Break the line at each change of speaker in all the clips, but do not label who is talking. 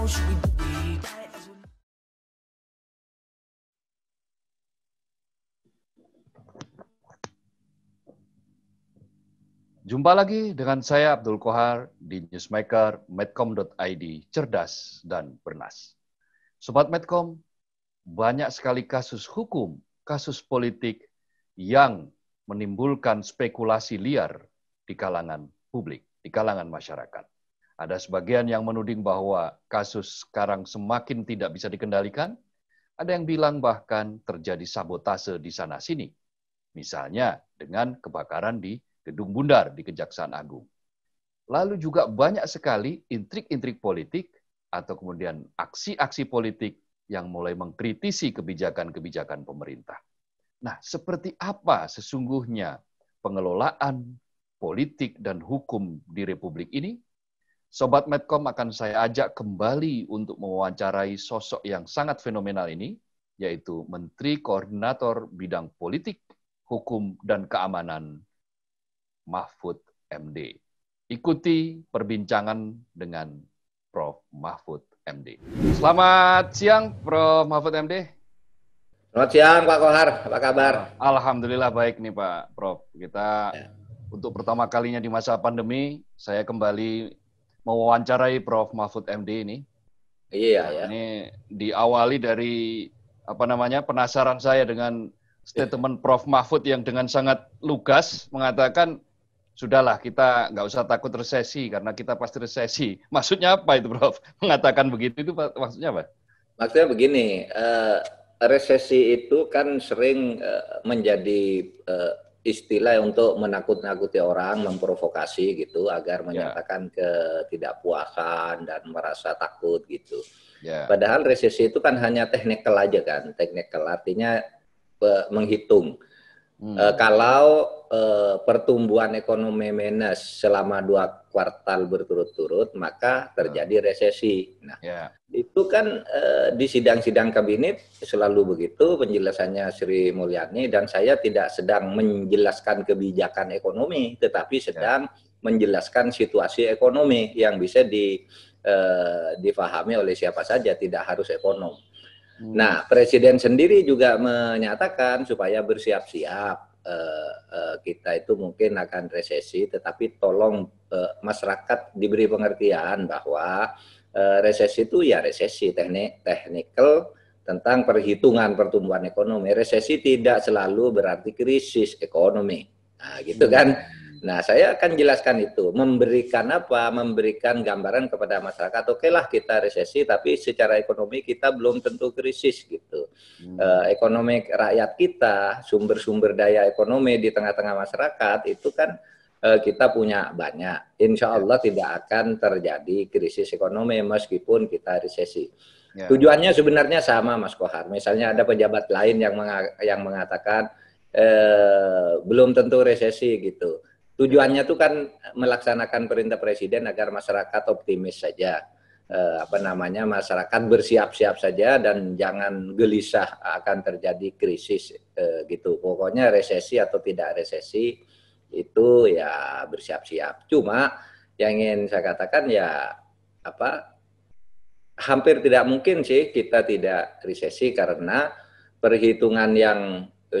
Jumpa lagi dengan saya Abdul Kohar di newsmaker medcom.id, cerdas dan bernas. Sobat Medcom, banyak sekali kasus hukum, kasus politik yang menimbulkan spekulasi liar di kalangan publik, di kalangan masyarakat. Ada sebagian yang menuding bahwa kasus sekarang semakin tidak bisa dikendalikan. Ada yang bilang bahkan terjadi sabotase di sana-sini. Misalnya dengan kebakaran di Gedung Bundar di Kejaksaan Agung. Lalu juga banyak sekali intrik-intrik politik atau kemudian aksi-aksi politik yang mulai mengkritisi kebijakan-kebijakan pemerintah. Nah, seperti apa sesungguhnya pengelolaan politik dan hukum di Republik ini? Sobat Medcom akan saya ajak kembali untuk mewawancarai sosok yang sangat fenomenal ini, yaitu Menteri Koordinator Bidang Politik, Hukum, dan Keamanan, Mahfud MD. Ikuti perbincangan dengan Prof. Mahfud MD. Selamat siang, Prof. Mahfud MD. Selamat siang Pak Kohar, apa kabar? Alhamdulillah baik nih Pak Prof. Kita ya. untuk pertama kalinya di masa pandemi, saya kembali mewawancarai Prof Mahfud MD ini. Iya, ya. iya. Ini diawali dari apa namanya? penasaran saya dengan statement Prof Mahfud yang dengan sangat lugas mengatakan sudahlah kita nggak usah takut resesi karena kita pasti resesi. Maksudnya apa itu, Prof? Mengatakan begitu itu maksudnya apa?
Maksudnya begini, uh, resesi itu kan sering uh, menjadi uh, istilah untuk menakut-nakuti orang, memprovokasi gitu agar ya. menyatakan yeah. ketidakpuasan dan merasa takut gitu. Yeah. Padahal resesi itu kan hanya teknikal aja kan, teknikal artinya menghitung Hmm. Uh, kalau uh, pertumbuhan ekonomi minus selama dua kuartal berturut-turut, maka hmm. terjadi resesi. Nah, yeah. itu kan uh, di sidang-sidang kabinet selalu begitu penjelasannya Sri Mulyani dan saya tidak sedang menjelaskan kebijakan ekonomi, tetapi ya. sedang yeah. menjelaskan situasi ekonomi yang bisa di, uh, difahami oleh siapa saja, tidak harus ekonom. Hmm. Nah, Presiden sendiri juga menyatakan supaya bersiap-siap eh, eh, kita itu mungkin akan resesi, tetapi tolong eh, masyarakat diberi pengertian bahwa eh, resesi itu ya resesi teknik teknikal tentang perhitungan pertumbuhan ekonomi. Resesi tidak selalu berarti krisis ekonomi. Nah, gitu hmm. kan. Nah, saya akan jelaskan itu. Memberikan apa? Memberikan gambaran kepada masyarakat. Oke lah kita resesi, tapi secara ekonomi kita belum tentu krisis gitu. Hmm. E, ekonomi rakyat kita, sumber-sumber daya ekonomi di tengah-tengah masyarakat itu kan e, kita punya banyak. Insya ya. Allah ya. tidak akan terjadi krisis ekonomi meskipun kita resesi. Ya. Tujuannya sebenarnya sama, Mas Kohar. Misalnya ada pejabat lain yang menga yang mengatakan eh, belum tentu resesi gitu tujuannya tuh kan melaksanakan perintah presiden agar masyarakat optimis saja eh, apa namanya masyarakat bersiap-siap saja dan jangan gelisah akan terjadi krisis eh, gitu pokoknya resesi atau tidak resesi itu ya bersiap-siap cuma yang ingin saya katakan ya apa hampir tidak mungkin sih kita tidak resesi karena perhitungan yang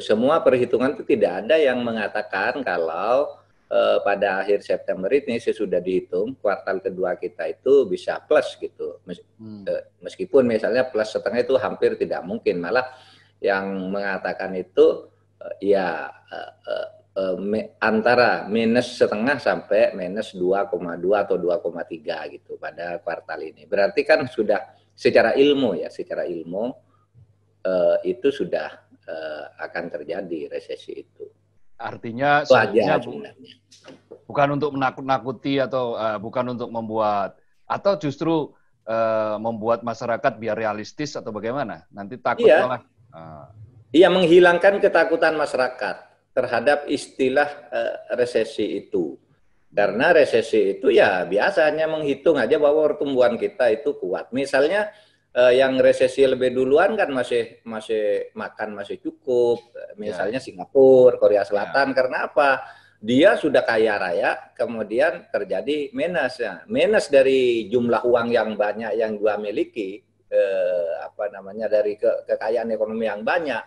semua perhitungan itu tidak ada yang mengatakan kalau eh, pada akhir September ini sesudah dihitung kuartal kedua kita itu bisa plus gitu. Mes hmm. eh, meskipun misalnya plus setengah itu hampir tidak mungkin, malah yang mengatakan itu eh, ya eh, eh, eh me, antara minus setengah sampai minus 2,2 atau 2,3 gitu pada kuartal ini. Berarti kan sudah secara ilmu ya, secara ilmu
eh, itu sudah eh, akan terjadi resesi itu. Artinya sebenarnya bu, bukan untuk menakut-nakuti atau uh, bukan untuk membuat atau justru uh, membuat masyarakat biar realistis atau bagaimana? Nanti takut iya. malah. Uh. Ah. Iya, menghilangkan ketakutan
masyarakat terhadap istilah uh, resesi itu. Karena resesi itu ya biasanya menghitung aja bahwa pertumbuhan kita itu kuat. Misalnya eh, yang resesi lebih duluan kan masih masih makan masih cukup eh, misalnya yeah. Singapura Korea ya. Selatan yeah. karena apa dia sudah kaya raya kemudian terjadi minus ya. minus dari jumlah uang yang banyak yang gua miliki eh, apa namanya dari ke, kekayaan ekonomi yang banyak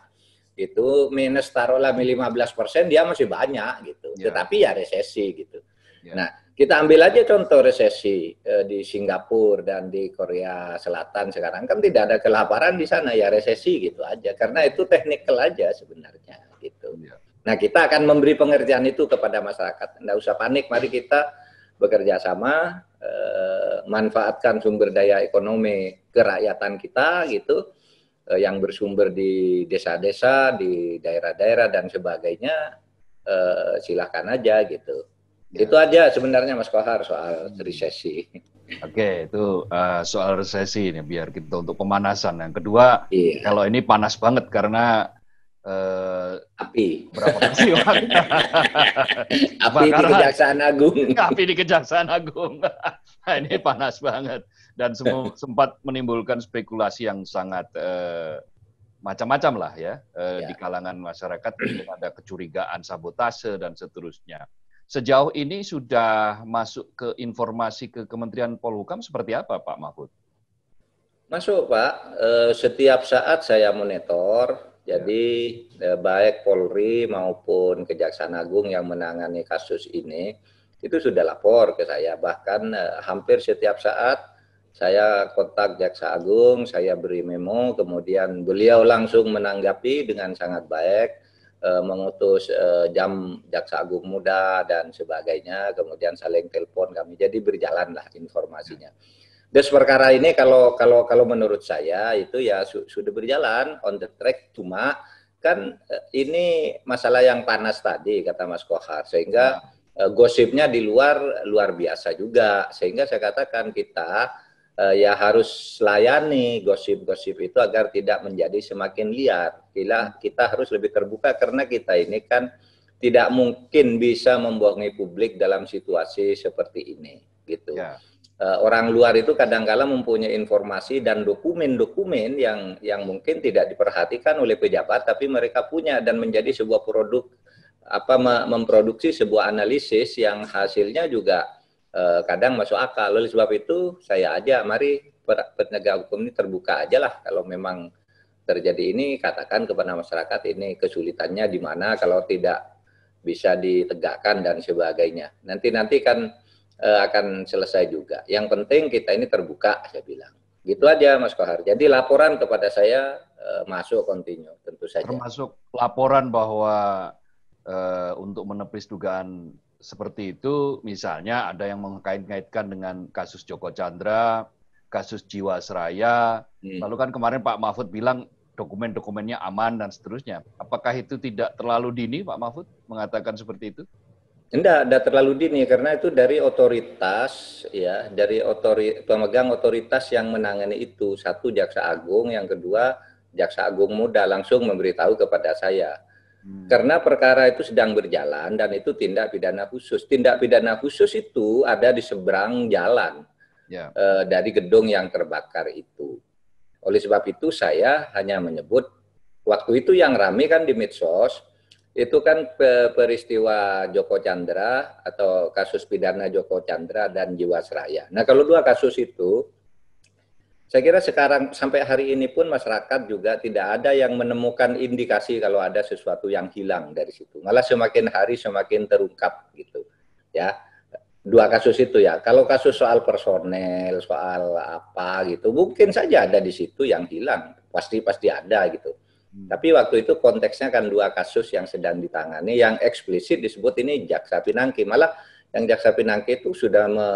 itu minus taruhlah 15 persen dia masih banyak gitu yeah. tetapi ya resesi gitu yeah. nah kita ambil aja contoh resesi eh, di Singapura dan di Korea Selatan sekarang kan tidak ada kelaparan di sana ya resesi gitu aja karena itu teknikal aja sebenarnya gitu. Ya. Nah kita akan memberi pengerjaan itu kepada masyarakat. Tidak usah panik, mari kita bekerja sama, eh, manfaatkan sumber daya ekonomi kerakyatan kita gitu eh, yang bersumber di desa-desa, di daerah-daerah dan sebagainya, eh, silahkan aja gitu. Ya. Itu aja sebenarnya Mas Kohar soal resesi.
Oke, itu uh, soal resesi ini biar kita untuk pemanasan. Yang kedua, iya. kalau ini panas banget karena uh, api berapa persen? api di Kejaksaan Agung. Api di Kejaksaan Agung. nah, ini panas banget dan sempat menimbulkan spekulasi yang sangat uh, macam-macam lah ya, ya di kalangan masyarakat ada kecurigaan sabotase dan seterusnya. Sejauh ini sudah masuk ke informasi ke Kementerian Polhukam seperti apa Pak Mahfud?
Masuk Pak, eh, setiap saat saya monitor, jadi ya. Eh, baik Polri maupun Kejaksaan Agung yang menangani kasus ini, itu sudah lapor ke saya. Bahkan eh, hampir setiap saat saya kontak Jaksa Agung, saya beri memo, kemudian beliau langsung menanggapi dengan sangat baik. Eh, mengutus eh, jam jaksa agung muda dan sebagainya kemudian saling telepon kami jadi berjalanlah informasinya Des perkara ini kalau kalau kalau menurut saya itu ya su sudah berjalan on the track cuma kan eh, ini masalah yang panas tadi kata Mas Kohar sehingga ya. gosipnya di luar luar biasa juga sehingga saya katakan kita uh, ya harus layani gosip-gosip itu agar tidak menjadi semakin liar. Kita, kita harus lebih terbuka karena kita ini kan tidak mungkin bisa membohongi publik dalam situasi seperti ini, gitu. Ya. Eh, orang luar itu kadang-kala mempunyai informasi dan dokumen-dokumen yang yang mungkin tidak diperhatikan oleh pejabat, tapi mereka punya dan menjadi sebuah produk apa memproduksi sebuah analisis yang hasilnya juga eh, kadang masuk akal. Oleh sebab itu saya aja mari penegak hukum ini terbuka aja lah kalau memang terjadi ini katakan kepada masyarakat ini kesulitannya di mana kalau tidak bisa ditegakkan dan sebagainya. Nanti nanti kan e, akan selesai juga. Yang penting kita ini terbuka saya bilang. Gitu aja Mas Kohar. Jadi laporan kepada saya e, masuk kontinu tentu saja. Termasuk
laporan bahwa e, untuk menepis dugaan seperti itu misalnya ada yang mengkait-kaitkan dengan kasus Joko Chandra, kasus Jiwasraya, hmm. lalu kan kemarin Pak Mahfud bilang dokumen-dokumennya aman dan seterusnya. Apakah itu tidak terlalu dini Pak Mahfud mengatakan seperti itu?
Tidak, tidak terlalu dini karena itu dari otoritas ya, dari otori, pemegang otoritas yang menangani itu satu jaksa agung, yang kedua jaksa agung muda langsung memberitahu kepada saya Hmm. Karena perkara itu sedang berjalan dan itu tindak pidana khusus. Tindak pidana khusus itu ada di seberang jalan yeah. Ya. dari gedung yang terbakar itu. Oleh sebab itu saya hanya menyebut waktu itu yang rame kan di medsos itu kan peristiwa Joko Chandra atau kasus pidana Joko Chandra dan Jiwasraya. Nah kalau dua kasus itu saya kira sekarang sampai hari ini pun masyarakat juga tidak ada yang menemukan indikasi kalau ada sesuatu yang hilang dari situ. Malah semakin hari semakin terungkap gitu. Ya. Dua kasus itu ya. Kalau kasus soal personel, soal apa gitu, mungkin saja ada di situ yang hilang. Pasti pasti ada gitu. Hmm. Tapi waktu itu konteksnya kan dua kasus yang sedang ditangani yang eksplisit disebut ini jaksa pinangki. Malah yang jaksa pinangki itu sudah me,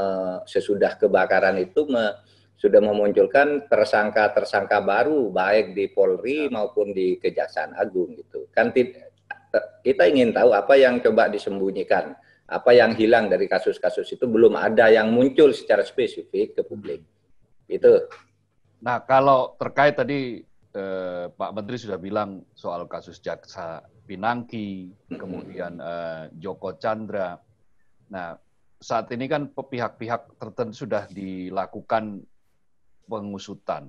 sesudah kebakaran itu me, sudah memunculkan tersangka-tersangka baru baik di Polri ya. maupun di Kejaksaan Agung gitu. Kan kita ingin tahu apa yang coba disembunyikan, apa yang hilang dari kasus-kasus itu belum ada yang muncul secara spesifik ke
publik. Itu. Nah, kalau terkait tadi eh, Pak Menteri sudah bilang soal kasus jaksa Pinangki, kemudian eh, Joko Chandra. Nah, saat ini kan pihak-pihak tertentu sudah dilakukan pengusutan.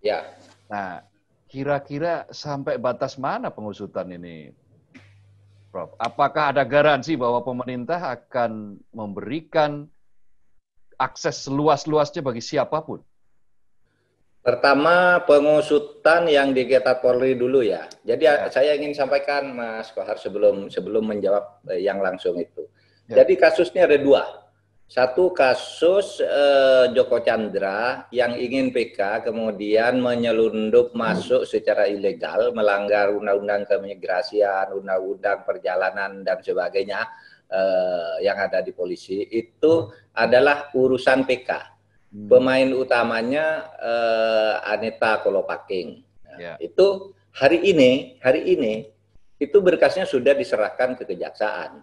Ya. Nah, kira-kira sampai batas mana pengusutan ini, Prof? Apakah ada garansi bahwa pemerintah akan memberikan akses seluas-luasnya bagi siapapun? Pertama, pengusutan yang di Geta
Polri dulu ya. Jadi ya. saya ingin sampaikan Mas Kohar sebelum sebelum menjawab eh, yang langsung itu. Ya. Jadi kasusnya ada dua. Satu kasus eh, Joko Chandra yang ingin PK kemudian menyelundup masuk secara ilegal, melanggar undang-undang keimigrasian, undang-undang perjalanan dan sebagainya eh, yang ada di polisi itu adalah urusan PK. Hmm. Pemain utamanya eh, Aneta Kolopaking. Nah, yeah. Itu hari ini, hari ini itu berkasnya sudah diserahkan ke kejaksaan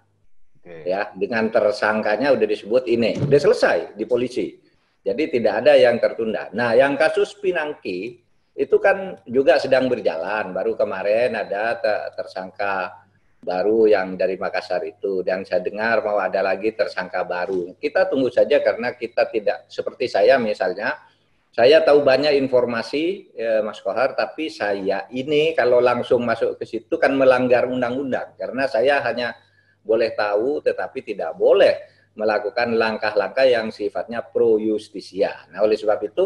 okay. ya dengan tersangkanya udah disebut ini udah selesai di polisi jadi tidak ada yang tertunda nah yang kasus Pinangki itu kan juga sedang berjalan baru kemarin ada tersangka baru yang dari Makassar itu dan saya dengar mau ada lagi tersangka baru kita tunggu saja karena kita tidak seperti saya misalnya saya tahu banyak informasi ya, Mas Kohar, tapi saya ini kalau langsung masuk ke situ kan melanggar undang-undang karena saya hanya boleh tahu tetapi tidak boleh melakukan langkah-langkah yang sifatnya pro justisia. Nah, oleh sebab itu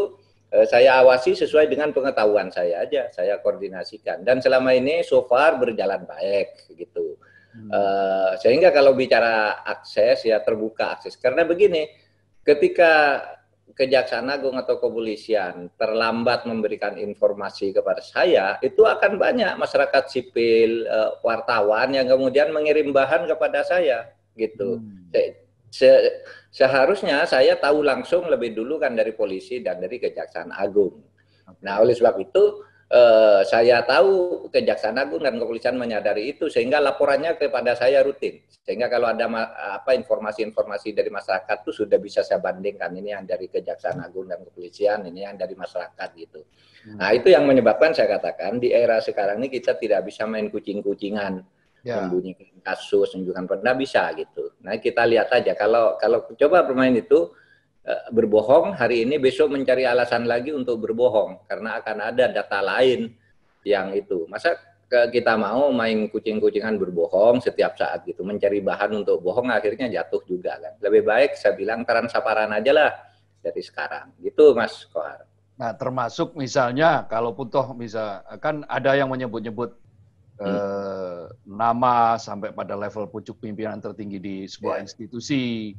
eh, saya awasi sesuai dengan pengetahuan saya aja, saya koordinasikan dan selama ini so far berjalan baik gitu. Hmm. Eh, sehingga kalau bicara akses ya terbuka akses karena begini, ketika Kejaksaan Agung atau kepolisian terlambat memberikan informasi kepada saya, itu akan banyak masyarakat sipil, eh, wartawan yang kemudian mengirim bahan kepada saya, gitu. Hmm. Se seharusnya saya tahu langsung lebih dulu kan dari polisi dan dari Kejaksaan Agung. Nah, oleh sebab itu eh, saya tahu Kejaksaan Agung dan Kepolisian menyadari itu sehingga laporannya kepada saya rutin. Sehingga kalau ada apa informasi-informasi dari masyarakat itu sudah bisa saya bandingkan ini yang dari Kejaksaan Agung dan Kepolisian, ini yang dari masyarakat gitu. Hmm. Nah, itu yang menyebabkan saya katakan di era sekarang ini kita tidak bisa main kucing-kucingan yeah. Ya. kasus, menunjukkan pernah bisa gitu. Nah kita lihat aja kalau kalau coba bermain itu Eh, berbohong hari ini besok mencari alasan lagi untuk berbohong karena akan ada data lain yang itu masa kita mau main kucing-kucingan berbohong setiap saat gitu mencari bahan untuk bohong akhirnya jatuh juga kan lebih baik saya bilang transparan aja lah dari sekarang gitu mas Kohar
nah termasuk misalnya kalaupun toh bisa kan ada yang menyebut-nyebut hmm. eh, nama sampai pada level pucuk pimpinan tertinggi di sebuah yeah. institusi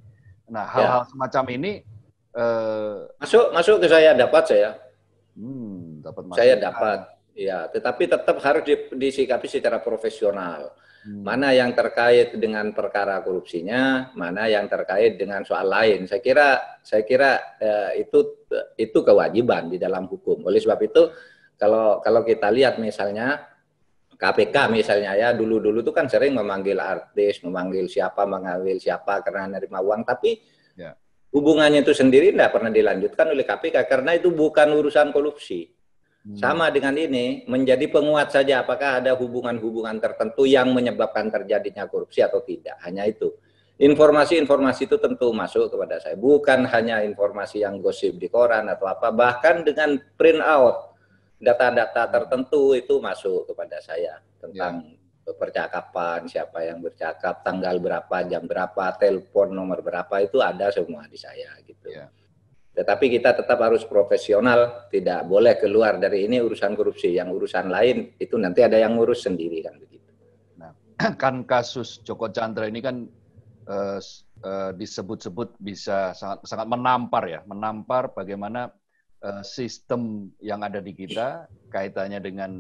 nah ya. hal-hal yeah. semacam ini Eh, masuk masuk ke saya dapat saya. Hmm, dapat masuk. Saya dapat. Ya, tetapi
tetap harus disikapi secara profesional. Hmm. Mana yang terkait dengan perkara korupsinya, mana yang terkait dengan soal lain. Saya kira saya kira eh, itu itu kewajiban di dalam hukum. Oleh sebab itu kalau kalau kita lihat misalnya KPK misalnya ya dulu-dulu tuh kan sering memanggil artis, memanggil siapa, memanggil siapa karena nerima uang, tapi hubungannya itu sendiri tidak pernah dilanjutkan oleh KPK karena itu bukan urusan korupsi. Hmm. Sama dengan ini menjadi penguat saja apakah ada hubungan-hubungan tertentu yang menyebabkan terjadinya korupsi atau tidak. Hanya itu. Informasi-informasi itu tentu masuk kepada saya. Bukan hanya informasi yang gosip di koran atau apa, bahkan dengan print out data-data tertentu itu masuk kepada saya tentang ya percakapan siapa yang bercakap tanggal berapa jam berapa telepon nomor berapa itu ada semua di
saya gitu yeah.
tetapi kita tetap harus profesional tidak boleh keluar dari ini urusan korupsi yang urusan lain itu nanti ada yang ngurus sendiri kan begitu
nah kan kasus Joko Chandra ini kan uh, uh, disebut-sebut bisa sangat sangat menampar ya menampar bagaimana eh, sistem yang ada di kita kaitannya dengan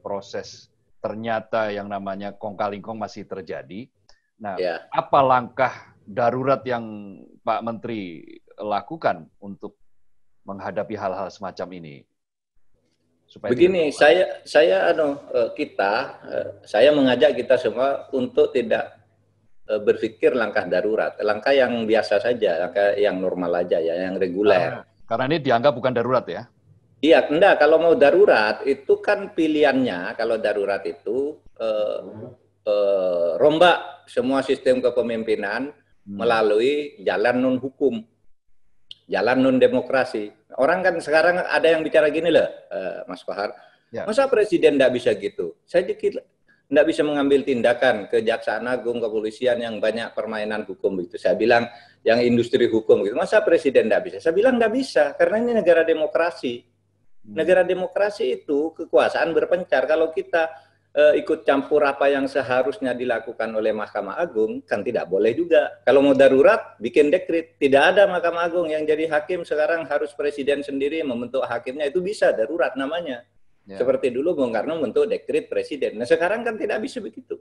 proses ternyata yang namanya kongkalingkong masih terjadi. Nah, ya. apa langkah darurat yang Pak Menteri lakukan untuk menghadapi hal-hal semacam ini? Supaya Begini, saya
saya anu eh, kita eh, saya mengajak kita semua untuk tidak eh, berpikir langkah darurat, langkah yang biasa saja, langkah yang normal aja ya, yang reguler. Ah,
karena ini dianggap bukan darurat ya?
Iya, enggak. Kalau mau darurat itu kan pilihannya kalau darurat itu eh, eh, rombak semua sistem kepemimpinan hmm. melalui jalan non hukum, jalan non demokrasi. Orang kan sekarang ada yang bicara gini loh, eh, Mas Fahar. Ya. Masa presiden enggak bisa gitu? Saya pikir enggak bisa mengambil tindakan kejaksaan agung, kepolisian yang banyak permainan hukum gitu. Saya bilang yang industri hukum gitu. Masa presiden enggak bisa? Saya bilang enggak bisa karena ini negara demokrasi Hmm. Negara demokrasi itu kekuasaan berpencar. Kalau kita e, ikut campur apa yang seharusnya dilakukan oleh Mahkamah Agung, kan tidak boleh juga. Kalau mau darurat, bikin dekrit. Tidak ada Mahkamah Agung yang jadi hakim sekarang harus presiden sendiri membentuk hakimnya. Itu bisa darurat namanya. Ya. Seperti dulu Bung Karno membentuk dekrit presiden. Nah sekarang kan tidak bisa begitu.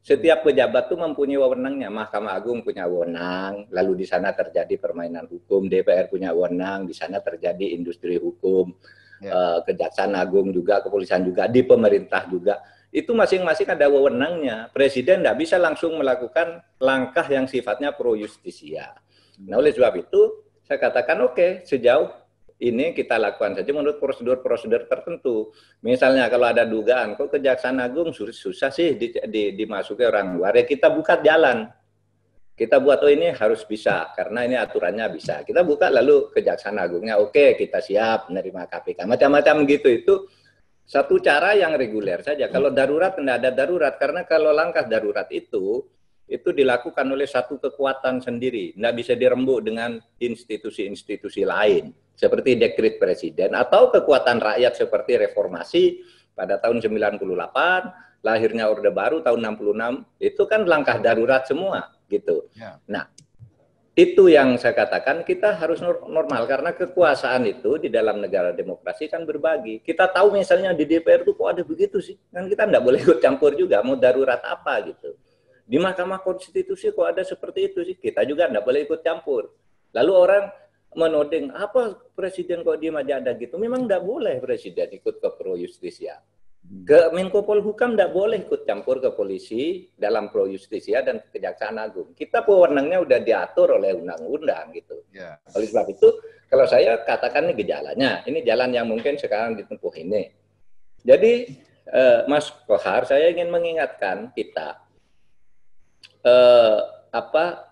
Setiap pejabat tuh mempunyai wewenangnya. Mahkamah Agung punya wewenang, lalu di sana terjadi permainan hukum. DPR punya wewenang, di sana terjadi industri hukum yeah. Ya. uh, kejaksaan agung juga, kepolisian juga, di pemerintah juga. Itu masing-masing ada wewenangnya. Presiden tidak bisa langsung melakukan langkah yang sifatnya pro justisia. Nah oleh sebab itu saya katakan oke okay, sejauh ini kita lakukan saja menurut prosedur-prosedur tertentu. Misalnya kalau ada dugaan, kok Kejaksaan Agung susah sih di, di, dimasuki orang luar, ya kita buka jalan kita buat oh ini harus bisa karena ini aturannya bisa. Kita buka lalu Kejaksaan Agungnya oke okay, kita siap menerima KPK. Macam-macam gitu itu satu cara yang reguler saja. Kalau darurat tidak ada darurat karena kalau langkah darurat itu itu dilakukan oleh satu kekuatan sendiri, tidak bisa dirembuk dengan institusi-institusi lain seperti dekret presiden atau kekuatan rakyat seperti reformasi pada tahun 98, lahirnya Orde Baru tahun 66, itu kan langkah darurat semua gitu. Yeah. Nah, itu yang saya katakan kita harus normal karena kekuasaan itu di dalam negara demokrasi kan berbagi. Kita tahu misalnya di DPR itu kok ada begitu sih, kan kita nggak boleh ikut campur juga, mau darurat apa gitu. Di Mahkamah Konstitusi kok ada seperti itu sih, kita juga nggak boleh ikut campur. Lalu orang menoding apa presiden kok diem aja ada gitu memang nggak boleh presiden ikut ke pro justisia ke Menko Polhukam tidak boleh ikut campur ke polisi dalam pro justisia dan kejaksaan agung. Kita pewenangnya sudah diatur oleh undang-undang gitu. Yes. Ya. Oleh sebab itu, kalau saya katakan ini gejalanya, ini jalan yang mungkin sekarang ditempuh ini. Jadi eh, Mas Kohar, saya ingin mengingatkan kita eh, apa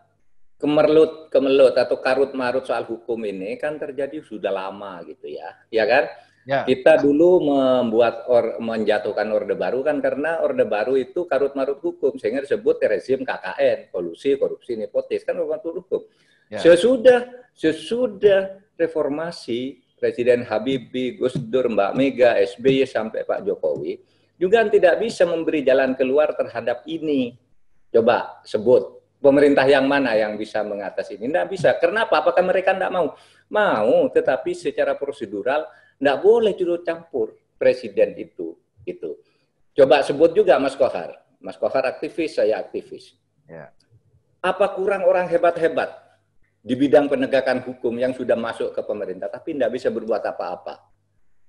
kemerlut kemelut atau karut marut soal hukum ini kan terjadi sudah lama gitu ya, ya kan? Ya. Kita dulu membuat or, menjatuhkan Orde Baru kan karena Orde Baru itu karut marut hukum sehingga disebut rezim KKN, kolusi, korupsi, nepotis kan karut marut hukum. Ya. Sesudah sesudah reformasi Presiden Habibie, Gus Dur, Mbak Mega, SBY sampai Pak Jokowi juga tidak bisa memberi jalan keluar terhadap ini. Coba sebut pemerintah yang mana yang bisa mengatasi ini? Tidak bisa. Kenapa? Apakah mereka tidak mau? Mau, tetapi secara prosedural Nggak boleh dulu campur presiden itu. Gitu. Coba sebut juga Mas Kohar. Mas Kohar aktivis, saya aktivis. Ya. Apa kurang orang hebat-hebat di bidang penegakan hukum yang sudah masuk ke pemerintah, tapi tidak bisa berbuat apa-apa?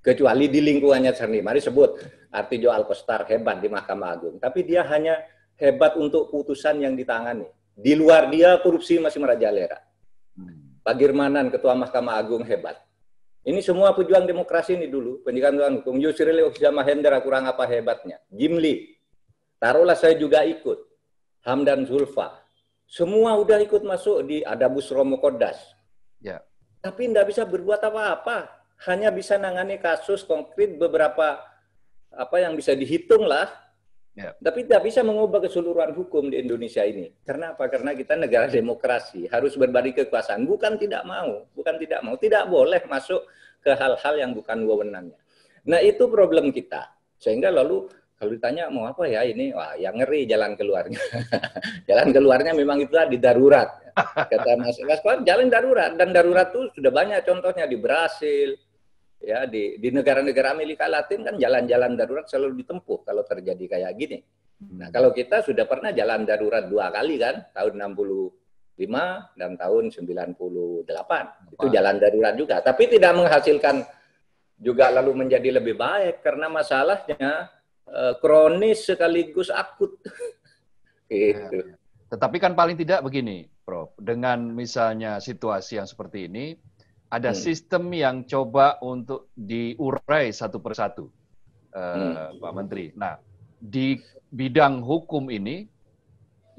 Kecuali di lingkungannya sendiri. Mari sebut Artijo Alkostar hebat di Mahkamah Agung. Tapi dia hanya hebat untuk putusan yang ditangani. Di luar dia korupsi masih merajalela. Hmm. Pak Girmanan, Ketua Mahkamah Agung hebat. Ini semua pejuang demokrasi ini dulu, pendidikan hukum. Yusril Oksida Mahendra kurang apa hebatnya. Jimli, taruhlah saya juga ikut. Hamdan Zulfa, semua udah ikut masuk di Adabus Romo Kodas. Ya. Tapi tidak bisa berbuat apa-apa. Hanya bisa nangani kasus konkret beberapa apa yang bisa dihitung lah Yeah. Tapi tidak bisa mengubah keseluruhan hukum di Indonesia ini. Karena apa? Karena kita negara demokrasi, harus berbagi kekuasaan. Bukan tidak mau, bukan tidak mau, tidak boleh masuk ke hal-hal yang bukan wewenangnya. Nah itu problem kita. Sehingga lalu kalau ditanya mau apa ya ini, wah yang ngeri jalan keluarnya. jalan keluarnya memang itu di darurat. Kata Mas Gaspar, jalan darurat. Dan darurat itu sudah banyak contohnya di Brasil, ya di di negara-negara Amerika Latin kan jalan-jalan darurat selalu ditempuh kalau terjadi kayak gini. Nah, kalau kita sudah pernah jalan darurat dua kali kan, tahun 65 dan tahun 98. Apa? Itu jalan darurat juga, tapi tidak menghasilkan juga lalu menjadi lebih baik karena masalahnya eh, kronis sekaligus akut.
Iya, gitu. Iya. Tetapi kan paling tidak begini, Prof. Dengan misalnya situasi yang seperti ini, ada hmm. sistem yang coba untuk diurai satu persatu, uh, hmm. Pak Menteri. Nah, di bidang hukum ini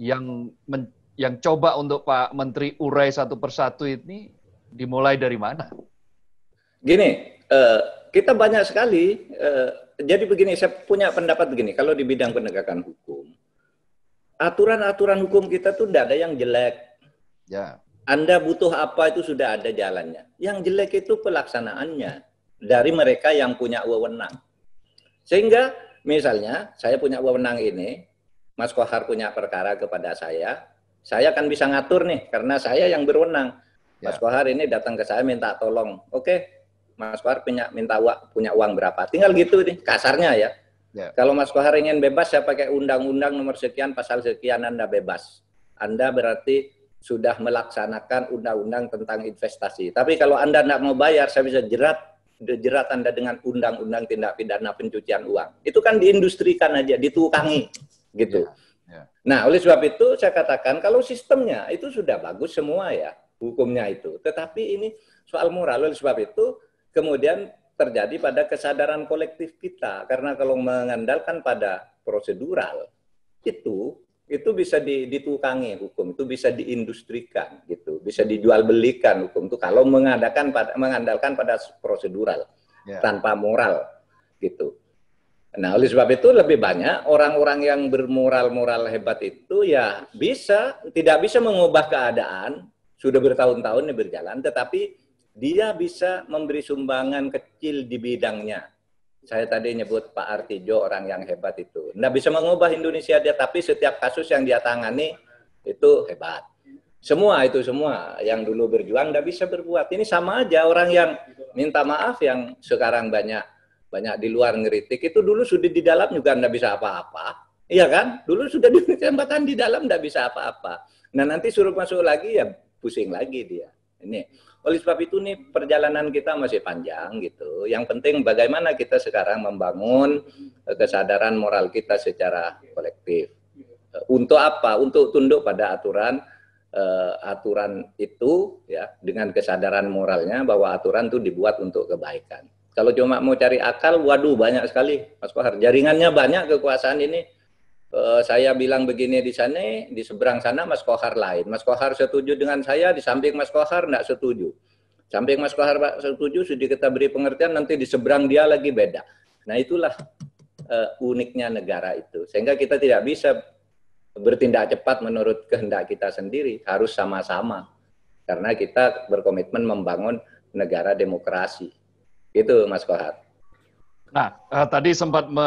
yang men, yang coba untuk Pak Menteri urai satu persatu ini dimulai dari mana? Gini, uh, kita banyak sekali. Uh, jadi begini, saya punya
pendapat begini. Kalau di bidang penegakan hukum, aturan-aturan hukum kita tuh tidak ada yang jelek. Ya. Anda butuh apa itu sudah ada jalannya. Yang jelek itu pelaksanaannya dari mereka yang punya wewenang. Sehingga misalnya saya punya wewenang ini, Mas Kohar punya perkara kepada saya, saya akan bisa ngatur nih karena saya yang berwenang. Ya. Mas ya. Kohar ini datang ke saya minta tolong. Oke, Mas Kohar punya minta uang, punya uang berapa? Tinggal gitu nih kasarnya ya. ya. Kalau Mas Kohar ingin bebas, saya pakai undang-undang nomor sekian pasal sekian Anda bebas. Anda berarti sudah melaksanakan undang-undang tentang investasi. Tapi kalau Anda tidak mau bayar, saya bisa jerat jerat Anda dengan undang-undang tindak pidana pencucian uang. Itu kan diindustrikan aja, ditukangi gitu. Ya, ya. Nah, oleh sebab itu saya katakan kalau sistemnya itu sudah bagus semua ya, hukumnya itu. Tetapi ini soal moral oleh sebab itu kemudian terjadi pada kesadaran kolektif kita karena kalau mengandalkan pada prosedural itu itu bisa ditukangi hukum itu bisa diindustrikan gitu bisa dijual belikan hukum itu kalau mengadakan pada, mengandalkan pada prosedural yeah. tanpa moral gitu nah oleh sebab itu lebih banyak orang-orang yang bermoral moral hebat itu ya bisa tidak bisa mengubah keadaan sudah bertahun-tahun berjalan tetapi dia bisa memberi sumbangan kecil di bidangnya saya tadi nyebut Pak Artijo orang yang hebat itu. Nggak bisa mengubah Indonesia dia, tapi setiap kasus yang dia tangani itu hebat. Semua itu semua yang dulu berjuang nggak bisa berbuat. Ini sama aja orang yang minta maaf yang sekarang banyak banyak di luar ngeritik itu dulu sudah di dalam juga nggak bisa apa-apa. Iya kan? Dulu sudah di ditembakkan di dalam nggak bisa apa-apa. Nah nanti suruh masuk lagi ya pusing lagi dia. Ini oleh sebab itu nih perjalanan kita masih panjang gitu. Yang penting bagaimana kita sekarang membangun eh, kesadaran moral kita secara kolektif. Eh, untuk apa? Untuk tunduk pada aturan uh, aturan itu ya dengan kesadaran moralnya bahwa aturan itu dibuat untuk kebaikan. Kalau cuma mau cari akal, waduh banyak sekali Mas Kohar. Jaringannya banyak kekuasaan ini Eh, saya bilang begini di sana, di seberang sana Mas Kohar lain. Mas Kohar setuju dengan saya, di samping Mas Kohar tidak setuju. Samping Mas Kohar setuju, sudah kita beri pengertian, nanti di seberang dia lagi beda. Nah itulah uh, uniknya negara itu. Sehingga kita tidak bisa bertindak cepat menurut kehendak kita sendiri, harus sama-sama. Karena kita berkomitmen membangun negara demokrasi. Itu Mas Kohar.
Nah, uh, tadi sempat me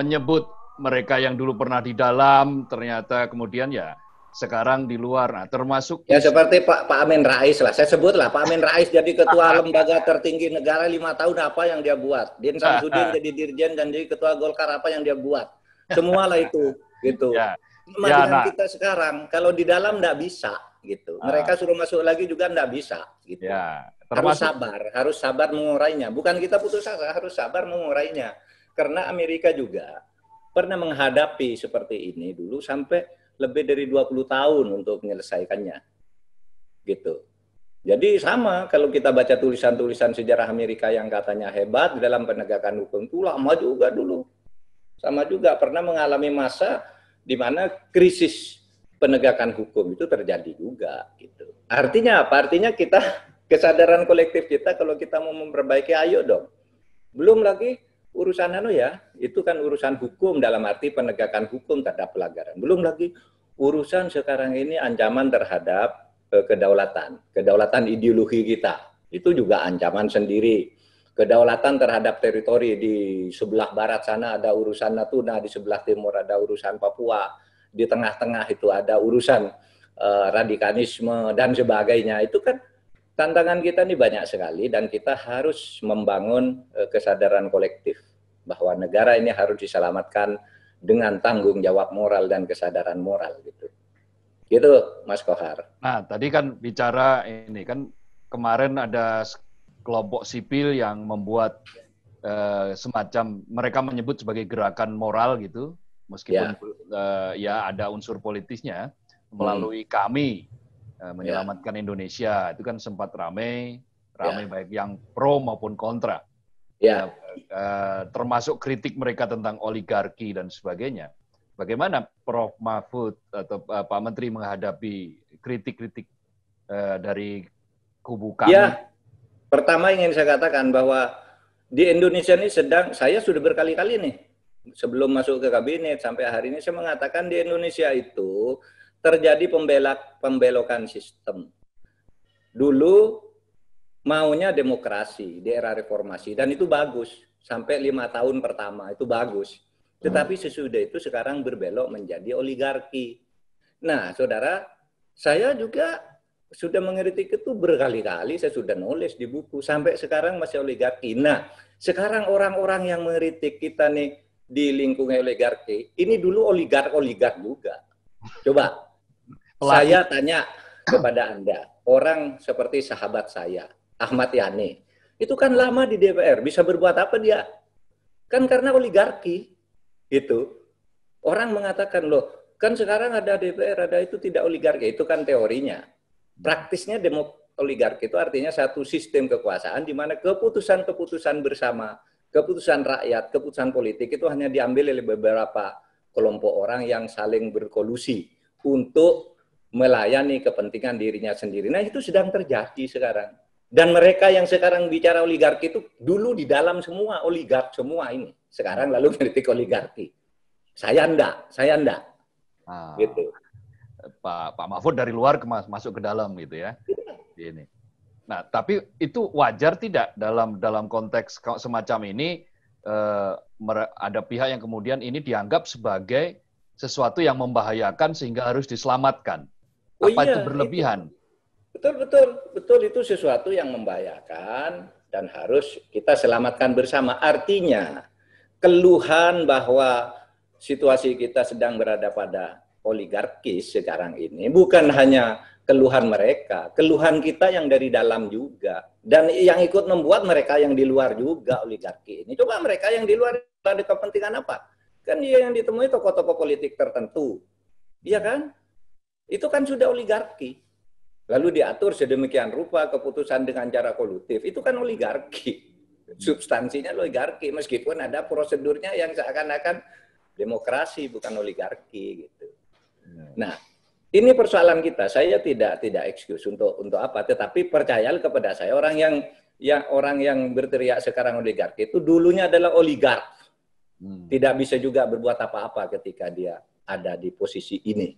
menyebut mereka yang dulu pernah di dalam ternyata kemudian ya sekarang di luar. Nah, termasuk ya seperti
Pak Pak Amin Rais lah. Saya sebut lah Pak Amin Rais jadi ketua lembaga tertinggi negara lima tahun apa yang dia buat. Din Samsudin jadi dirjen dan jadi ketua Golkar apa yang dia buat. Semua lah itu gitu. Ya. Ya, dengan nah. kita sekarang kalau di dalam tidak bisa gitu. Ah. Mereka suruh masuk lagi juga tidak bisa
gitu. Ya, termasuk... Harus sabar,
harus sabar mengurainya. Bukan kita putus asa, harus sabar mengurainya. Karena Amerika juga pernah menghadapi seperti ini dulu sampai lebih dari 20 tahun untuk menyelesaikannya. Gitu. Jadi sama kalau kita baca tulisan-tulisan sejarah Amerika yang katanya hebat dalam penegakan hukum itu lama juga dulu. Sama juga pernah mengalami masa di mana krisis penegakan hukum itu terjadi juga gitu. Artinya apa? Artinya kita kesadaran kolektif kita kalau kita mau memperbaiki ayo dong. Belum lagi urusan anu ya, itu kan urusan hukum dalam arti penegakan hukum terhadap pelanggaran. Belum lagi urusan sekarang ini ancaman terhadap eh, kedaulatan, kedaulatan ideologi kita. Itu juga ancaman sendiri. Kedaulatan terhadap teritori di sebelah barat sana ada urusan Natuna, di sebelah timur ada urusan Papua, di tengah-tengah itu ada urusan eh, radikalisme dan sebagainya. Itu kan tantangan kita ini banyak sekali dan kita harus membangun eh, kesadaran kolektif bahwa negara ini harus diselamatkan dengan tanggung jawab moral dan kesadaran moral gitu. Gitu Mas Kohar.
Nah, tadi kan bicara ini kan kemarin ada kelompok sipil yang membuat uh, semacam mereka menyebut sebagai gerakan moral gitu meskipun ya, uh, ya ada unsur politisnya hmm. melalui hmm. kami Eh, ya. menyelamatkan yeah. Indonesia itu kan sempat ramai ramai yeah. baik yang pro maupun kontra yeah. ya, ya eh, termasuk kritik mereka tentang oligarki dan sebagainya bagaimana Prof Mahfud atau eh, Pak Menteri menghadapi kritik-kritik dari kubu kami yeah.
pertama ingin saya katakan bahwa di Indonesia ini sedang saya sudah berkali-kali nih sebelum masuk ke kabinet sampai hari ini saya mengatakan di Indonesia itu terjadi pembelak pembelokan sistem. Dulu maunya demokrasi di era reformasi dan itu bagus sampai lima tahun pertama itu bagus. Tetapi sesudah itu sekarang berbelok menjadi oligarki. Nah, saudara, saya juga sudah mengkritik itu berkali-kali saya sudah nulis di buku sampai sekarang masih oligarki. Nah, sekarang orang-orang yang mengkritik kita nih di lingkungan oligarki, ini dulu oligark-oligark juga. Coba saya tanya kepada Anda, orang seperti sahabat saya, Ahmad Yani, itu kan lama di DPR, bisa berbuat apa dia? Kan karena oligarki, itu Orang mengatakan, loh, kan sekarang ada DPR, ada itu tidak oligarki. Itu kan teorinya. Praktisnya demokrasi oligarki itu artinya satu sistem kekuasaan di mana keputusan-keputusan bersama, keputusan rakyat, keputusan politik itu hanya diambil oleh beberapa kelompok orang yang saling berkolusi untuk melayani kepentingan dirinya sendiri. Nah itu sedang terjadi sekarang. Dan mereka yang sekarang bicara oligarki itu dulu di dalam semua oligark semua ini. Sekarang lalu kritik oligarki.
Saya enggak, saya enggak. Ah. Gitu. Pak Pak Mahfud dari luar ke masuk ke dalam gitu ya. Ini. Nah, tapi itu wajar tidak dalam dalam konteks semacam ini eh, ada pihak yang kemudian ini dianggap sebagai sesuatu yang membahayakan sehingga harus diselamatkan oh, apa iya, itu berlebihan.
Betul betul betul itu sesuatu yang membahayakan dan harus kita selamatkan bersama. Artinya keluhan bahwa situasi kita sedang berada pada oligarkis sekarang ini bukan hanya keluhan mereka, keluhan kita yang dari dalam juga dan yang ikut membuat mereka yang di luar juga oligarki ini. Coba mereka yang di luar ada kepentingan apa? Kan dia yang ditemui tokoh-tokoh politik tertentu. Iya kan? Itu kan sudah oligarki. Lalu diatur sedemikian rupa keputusan dengan cara kolutif. Itu kan oligarki. Substansinya oligarki. Meskipun ada prosedurnya yang seakan-akan demokrasi bukan oligarki gitu. Hmm. Nah, ini persoalan kita. Saya tidak tidak excuse untuk untuk apa, tetapi percayalah kepada saya orang yang yang orang yang berteriak sekarang oligarki itu dulunya adalah oligark. Hmm. Tidak bisa juga berbuat apa-apa ketika dia ada di posisi ini.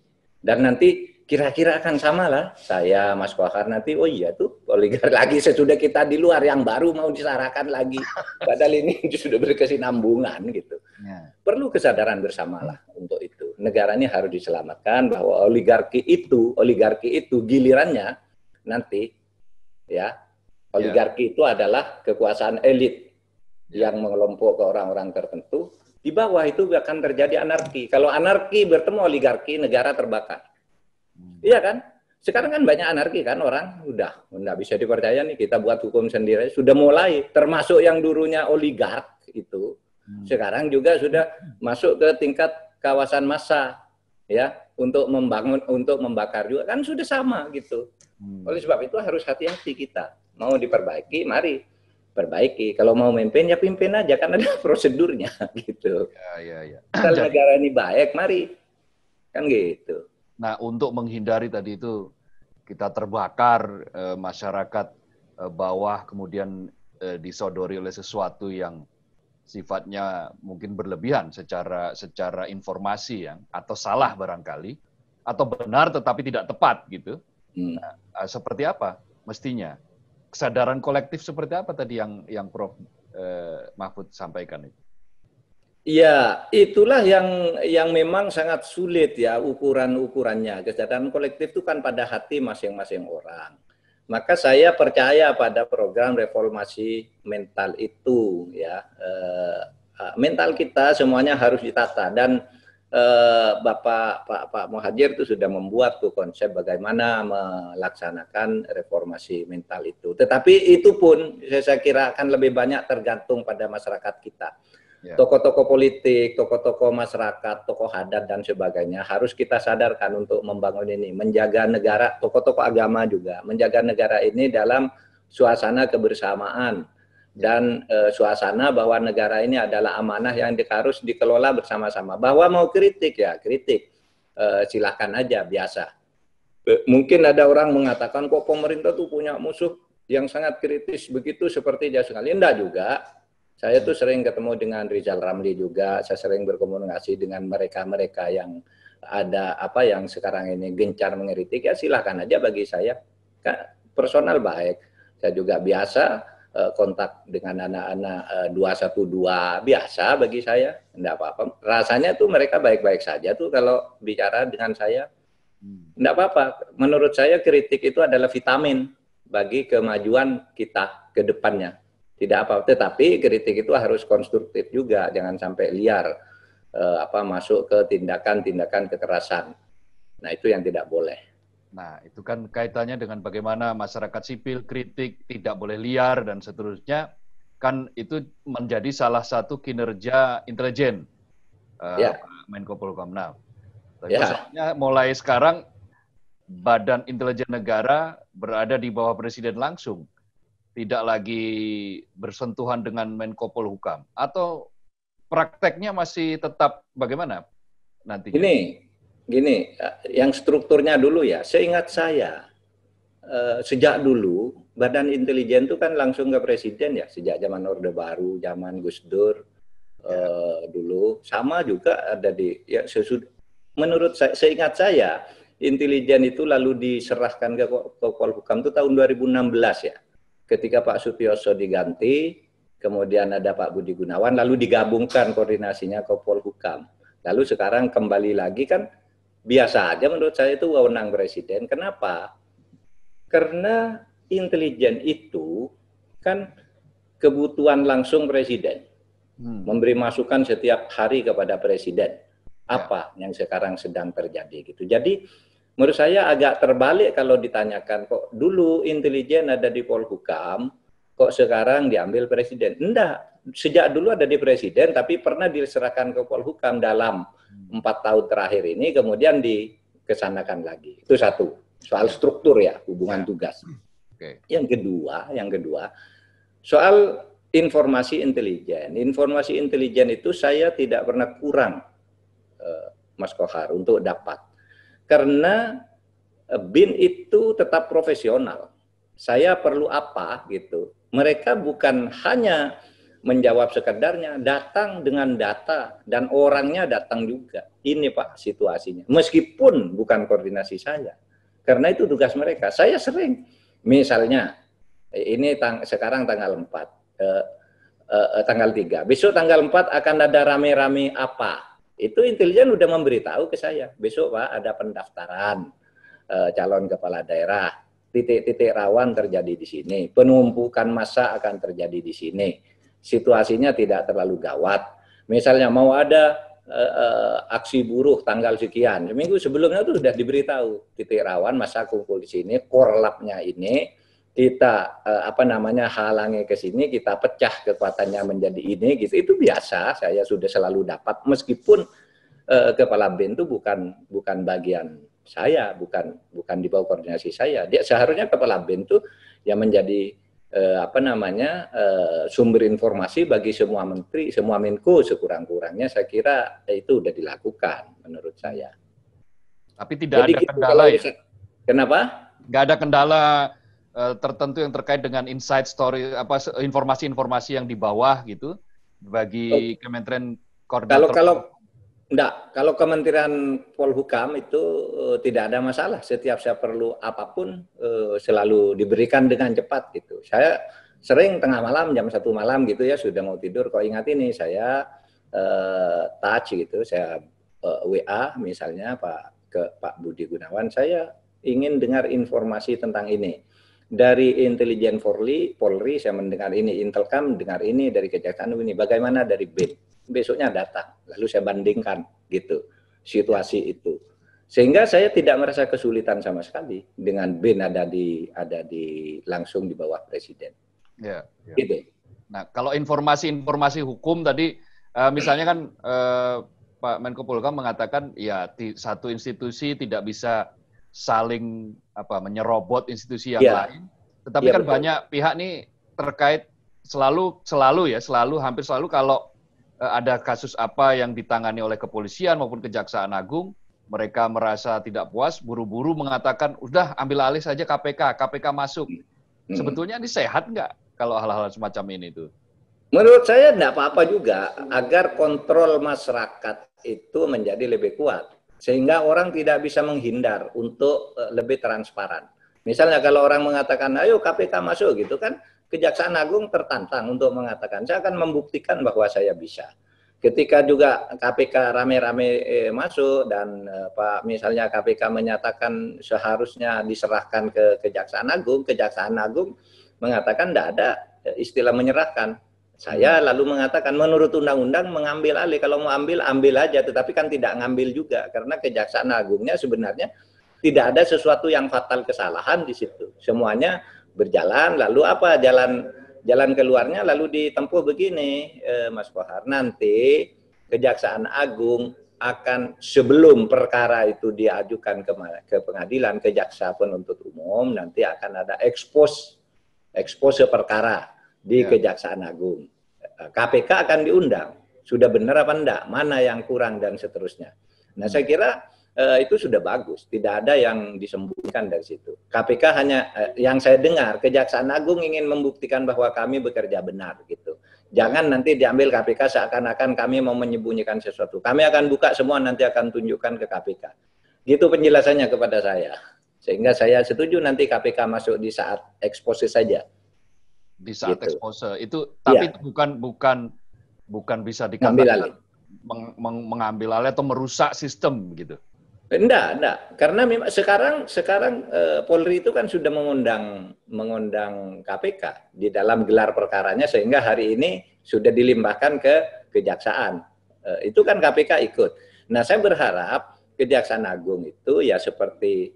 Dan nanti kira-kira akan sama lah saya Mas Kohar nanti oh iya tuh oligar lagi sesudah kita di luar yang baru mau disarahkan lagi padahal ini sudah berkesinambungan gitu ya. perlu kesadaran bersama lah untuk itu negaranya harus diselamatkan bahwa oligarki itu oligarki itu gilirannya nanti ya oligarki ya. itu adalah kekuasaan elit ya. yang mengelompok ke orang-orang tertentu di bawah itu akan terjadi anarki. Kalau anarki bertemu oligarki, negara terbakar. Hmm. Iya kan? Sekarang kan banyak anarki kan orang, udah, nggak bisa dipercaya nih kita buat hukum sendiri. Sudah mulai, termasuk yang dulunya oligark itu, hmm. sekarang juga sudah masuk ke tingkat kawasan massa, ya, untuk membangun, untuk membakar juga kan sudah sama gitu. Hmm. Oleh sebab itu harus hati-hati kita mau diperbaiki, mari perbaiki. Kalau mau memimpin ya pimpin aja kan ada prosedurnya gitu.
Ya, ya, ya. Kalau
negara ini baik, mari
kan gitu. Nah untuk menghindari tadi itu kita terbakar e, masyarakat e, bawah kemudian e, disodori oleh sesuatu yang sifatnya mungkin berlebihan secara secara informasi yang atau salah barangkali atau benar tetapi tidak tepat gitu. Hmm. Nah, seperti apa mestinya? kesadaran kolektif seperti apa tadi yang yang Prof eh, Mahfud sampaikan itu?
Ya, itulah yang yang memang sangat sulit ya ukuran-ukurannya. Kesadaran kolektif itu kan pada hati masing-masing orang. Maka saya percaya pada program reformasi mental itu ya. Eh, ah, mental kita semuanya harus ditata dan eh, Bapak Pak Pak Muhajir itu sudah membuat tuh konsep bagaimana melaksanakan reformasi mental itu. Tetapi itu pun saya, saya kira akan lebih banyak tergantung pada masyarakat kita. Ya. Tokoh-tokoh ya. politik, tokoh-tokoh masyarakat, tokoh adat dan sebagainya harus kita sadarkan untuk membangun ini, menjaga negara, tokoh-tokoh agama juga, menjaga negara ini dalam suasana kebersamaan dan e, suasana bahwa negara ini adalah amanah yang harus dikelola bersama-sama. Bahwa mau kritik ya kritik, e, silahkan aja biasa. E, mungkin ada orang mengatakan kok pemerintah tuh punya musuh yang sangat kritis begitu seperti jasa sekali. juga. Saya tuh sering ketemu dengan Rizal Ramli juga. Saya sering berkomunikasi dengan mereka-mereka yang ada apa yang sekarang ini gencar mengkritik ya silahkan aja bagi saya personal baik. Saya juga biasa Eh, kontak dengan anak-anak 212 eh, biasa bagi saya, enggak apa-apa. Rasanya tuh mereka baik-baik saja tuh kalau bicara dengan saya. Hmm. Enggak apa-apa. Menurut saya kritik itu adalah vitamin bagi kemajuan kita ke depannya. Tidak apa, apa tetapi kritik itu harus konstruktif juga, jangan sampai liar eh, apa masuk ke tindakan-tindakan kekerasan. Nah, itu yang tidak boleh.
Nah, itu kan kaitannya dengan bagaimana masyarakat sipil kritik tidak boleh liar dan seterusnya kan itu menjadi salah satu kinerja intelijen uh, Menko Polhukam. Nah, tapi yeah. mulai sekarang Badan Intelijen Negara berada di bawah presiden langsung, tidak lagi bersentuhan dengan Menko Polhukam atau prakteknya masih tetap bagaimana nantinya? Ini gini, yang
strukturnya dulu ya. Seingat saya, eh, sejak dulu Badan Intelijen itu kan langsung ke Presiden ya, sejak zaman Orde Baru, zaman Gus Dur ya. Eh, dulu, sama juga ada di ya sesudah, Menurut saya, seingat saya, intelijen itu lalu diserahkan ke, ke Polhukam itu tahun 2016 ya, ketika Pak Sutioso diganti, kemudian ada Pak Budi Gunawan, lalu digabungkan koordinasinya ke Polhukam. Lalu sekarang kembali lagi kan biasa aja menurut saya itu wewenang presiden. Kenapa? Karena intelijen itu kan kebutuhan langsung presiden. Hmm. Memberi masukan setiap hari kepada presiden. Ya. Apa ya. yang sekarang sedang terjadi gitu. Jadi menurut saya agak terbalik kalau ditanyakan kok dulu intelijen ada di Polhukam, kok sekarang diambil presiden. Enggak, sejak dulu ada di presiden tapi pernah diserahkan ke Polhukam dalam empat tahun terakhir ini kemudian dikesanakan lagi. Itu satu soal struktur ya hubungan ya. tugas. Okay. Yang kedua, yang kedua soal informasi intelijen. Informasi intelijen itu saya tidak pernah kurang, eh, Mas Kohar, untuk dapat karena eh, bin itu tetap profesional. Saya perlu apa gitu. Mereka bukan hanya menjawab sekedarnya, datang dengan data dan orangnya datang juga. Ini Pak situasinya. Meskipun bukan koordinasi saya. Karena itu tugas mereka. Saya sering misalnya ini tang sekarang tanggal 4 eh, eh, eh, tanggal 3. Besok tanggal 4 akan ada rame-rame apa? Itu intelijen sudah memberitahu ke saya. Besok Pak ada pendaftaran eh, calon kepala daerah. Titik-titik rawan terjadi di sini. Penumpukan massa akan terjadi di sini situasinya tidak terlalu gawat. Misalnya mau ada e, e, aksi buruh tanggal sekian, seminggu sebelumnya itu sudah diberitahu titik rawan masa kumpul di sini, korlapnya ini kita e, apa namanya halangi ke sini, kita pecah kekuatannya menjadi ini gitu. Itu biasa, saya sudah selalu dapat meskipun e, kepala BIN itu bukan bukan bagian saya bukan bukan di bawah koordinasi saya. Dia seharusnya kepala BIN itu yang menjadi eh, apa namanya eh, sumber informasi bagi semua menteri, semua menko sekurang-kurangnya saya kira itu sudah
dilakukan menurut saya. Tapi tidak Jadi ada gitu, kendala ya. Kenapa? Gak ada kendala eh, tertentu yang terkait dengan inside story apa informasi-informasi yang di bawah gitu bagi oh. Kementerian koordinator. Kalau kalau
Enggak, kalau Kementerian Polhukam itu uh, tidak ada masalah. Setiap saya perlu apapun uh, selalu diberikan dengan cepat gitu. Saya sering tengah malam jam satu malam gitu ya sudah mau tidur kok ingat ini saya uh, touch gitu, saya uh, WA misalnya Pak ke Pak Budi Gunawan, saya ingin dengar informasi tentang ini. Dari intelijen Polri, Polri saya mendengar ini, Intelkam dengar ini, dari kejaksaan ini, bagaimana dari BIN? besoknya datang. Lalu saya bandingkan gitu situasi itu. Sehingga saya tidak merasa kesulitan sama sekali dengan BIN ada di ada di langsung di bawah presiden.
Ya, ya. Gitu. Nah, kalau informasi-informasi hukum tadi uh, misalnya kan uh, Pak Menko Polhukam mengatakan ya di, satu institusi tidak bisa saling apa menyerobot institusi yang ya. lain. Tetapi ya, kan betul. banyak pihak nih terkait selalu selalu ya selalu hampir selalu kalau Eh, ada kasus apa yang ditangani oleh kepolisian maupun kejaksaan agung, mereka merasa tidak puas, buru-buru mengatakan, udah ambil alih saja KPK, KPK masuk. Hmm. Sebetulnya ini sehat nggak kalau hal-hal semacam ini tuh? Menurut saya tidak apa-apa juga agar kontrol masyarakat
itu menjadi lebih kuat. Sehingga orang tidak bisa menghindar untuk eh, lebih transparan. Misalnya kalau orang mengatakan, ayo KPK masuk gitu kan, Kejaksaan Agung tertantang untuk mengatakan saya akan membuktikan bahwa saya bisa. Ketika juga KPK rame-rame eh, masuk dan eh, Pak misalnya KPK menyatakan seharusnya diserahkan ke Kejaksaan Agung, Kejaksaan Agung mengatakan tidak ada eh, istilah menyerahkan. Saya hmm. lalu mengatakan menurut undang-undang mengambil alih kalau mau ambil ambil aja tetapi kan tidak ngambil juga karena Kejaksaan Agungnya sebenarnya tidak ada sesuatu yang fatal kesalahan di situ. Semuanya berjalan lalu apa jalan jalan keluarnya lalu ditempuh begini eh, Mas Kohar nanti Kejaksaan Agung akan sebelum perkara itu diajukan ke, ke pengadilan ke jaksa penuntut umum nanti akan ada ekspos ekspos perkara di ya. Kejaksaan Agung KPK eh, akan diundang sudah benar apa enggak mana yang kurang dan seterusnya nah saya hmm. kira eh, itu sudah bagus, tidak ada yang disembunyikan dari situ. KPK hanya eh, yang saya dengar Kejaksaan Agung ingin membuktikan bahwa kami bekerja benar gitu. Jangan nanti diambil KPK seakan-akan kami mau menyembunyikan sesuatu. Kami akan buka semua nanti akan tunjukkan ke KPK. Gitu penjelasannya kepada saya. Sehingga saya setuju nanti KPK masuk di saat ekspose saja.
Di saat gitu. ekspose itu tapi ya. bukan bukan bukan bisa dikatakan mengambil alih atau merusak sistem gitu.
Enggak, enggak. Karena memang sekarang sekarang eh, Polri itu kan sudah mengundang mengundang KPK di dalam gelar perkaranya sehingga hari ini sudah dilimpahkan ke kejaksaan. Eh, itu kan KPK ikut. Nah, saya berharap Kejaksaan Agung itu ya seperti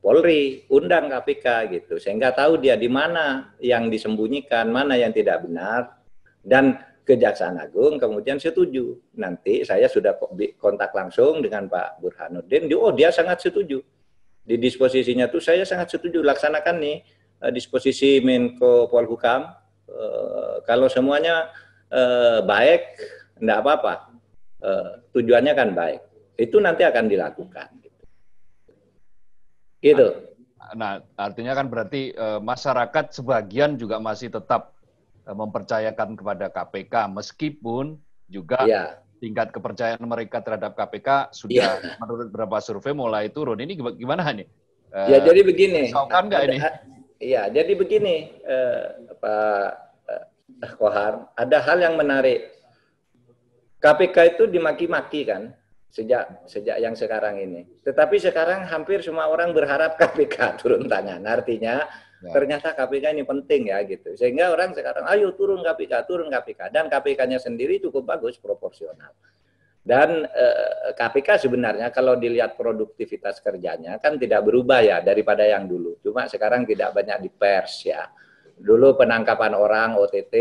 Polri undang KPK gitu sehingga tahu dia di mana yang disembunyikan, mana yang tidak benar dan Kejaksaan Agung kemudian setuju. Nanti saya sudah kontak langsung dengan Pak Burhanuddin, oh dia sangat setuju. Di disposisinya tuh saya sangat setuju laksanakan nih eh, disposisi Menko Polhukam. Eh, kalau semuanya eh, baik, enggak apa-apa. tujuannya kan
baik. Itu nanti akan dilakukan. Gitu. Nah, nah artinya kan berarti masyarakat sebagian juga masih tetap Eh, mempercayakan kepada KPK meskipun juga ya. tingkat kepercayaan mereka terhadap KPK sudah ya. menurut beberapa survei mulai turun. Ini gimana nih? Ya uh, jadi begini. Kan nggak ini?
Iya jadi begini uh, Pak uh, Kohar, ada hal yang menarik. KPK itu dimaki-maki kan sejak sejak yang sekarang ini. Tetapi sekarang hampir semua orang berharap KPK turun tangan. Artinya ya. ternyata KPK ini penting ya gitu. Sehingga orang sekarang ayo turun KPK, turun KPK dan KPK-nya sendiri cukup bagus proporsional. Dan eh, KPK sebenarnya kalau dilihat produktivitas kerjanya kan tidak berubah ya daripada yang dulu. Cuma sekarang tidak banyak di pers ya. Dulu penangkapan orang OTT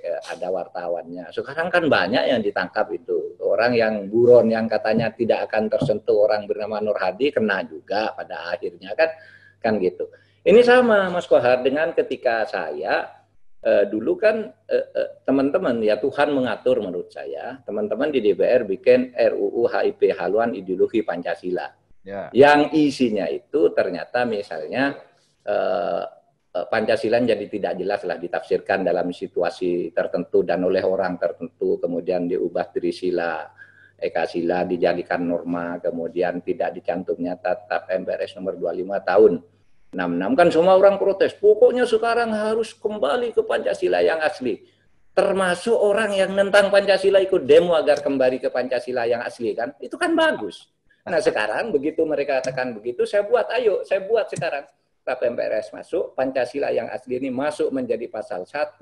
eh, ada wartawannya. Sekarang kan banyak yang ditangkap itu. Orang yang buron yang katanya tidak akan tersentuh orang bernama Nur Hadi kena juga pada akhirnya kan kan gitu. Ini sama Mas Kohar dengan ketika saya eh, dulu kan eh, eh, teman-teman eh, ya Tuhan mengatur menurut saya teman-teman di DPR bikin RUU HIP haluan ideologi Pancasila
ya. yang
isinya itu ternyata misalnya eh, eh, Pancasila jadi tidak jelas lah ditafsirkan dalam situasi tertentu dan oleh orang tertentu kemudian diubah sila Trisila Ekasila dijadikan norma kemudian tidak dicantumnya tatap MPRS nomor 25 tahun 66 kan semua orang protes. Pokoknya sekarang harus kembali ke Pancasila yang asli. Termasuk orang yang nentang Pancasila ikut demo agar kembali ke Pancasila yang asli kan. Itu kan bagus. Nah sekarang begitu mereka tekan begitu, saya buat ayo, saya buat sekarang. Tap MPRS masuk, Pancasila yang asli ini masuk menjadi pasal 1,